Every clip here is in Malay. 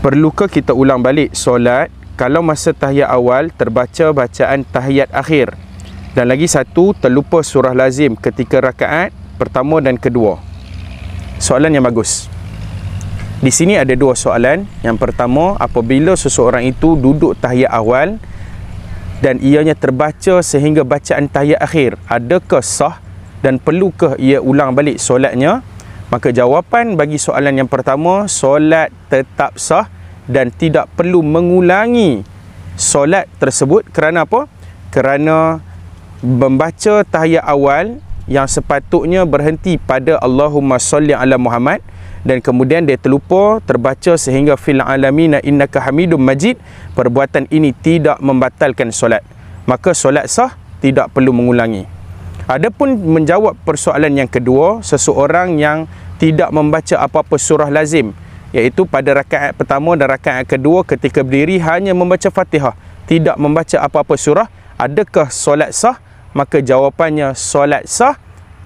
Perlukah kita ulang balik solat kalau masa tahiyat awal terbaca bacaan tahiyat akhir? Dan lagi satu, terlupa surah lazim ketika rakaat pertama dan kedua. Soalan yang bagus. Di sini ada dua soalan. Yang pertama, apabila seseorang itu duduk tahiyat awal dan ianya terbaca sehingga bacaan tahiyat akhir, adakah sah dan perlukah ia ulang balik solatnya? Maka jawapan bagi soalan yang pertama, solat tetap sah dan tidak perlu mengulangi solat tersebut kerana apa? Kerana membaca tahiyat awal yang sepatutnya berhenti pada Allahumma salli ala Muhammad dan kemudian dia terlupa terbaca sehingga fil alamina innaka hamidum majid perbuatan ini tidak membatalkan solat maka solat sah tidak perlu mengulangi Adapun menjawab persoalan yang kedua, seseorang yang tidak membaca apa-apa surah lazim, iaitu pada rakaat pertama dan rakaat kedua ketika berdiri hanya membaca Fatihah, tidak membaca apa-apa surah, adakah solat sah? Maka jawapannya solat sah.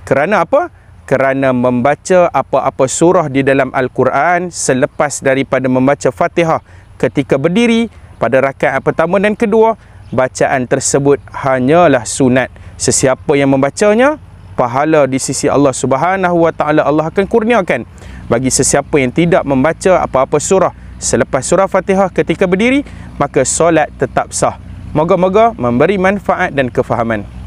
Kerana apa? Kerana membaca apa-apa surah di dalam Al-Quran selepas daripada membaca Fatihah ketika berdiri pada rakaat pertama dan kedua, bacaan tersebut hanyalah sunat sesiapa yang membacanya pahala di sisi Allah Subhanahu wa taala Allah akan kurniakan bagi sesiapa yang tidak membaca apa-apa surah selepas surah Fatihah ketika berdiri maka solat tetap sah moga-moga memberi manfaat dan kefahaman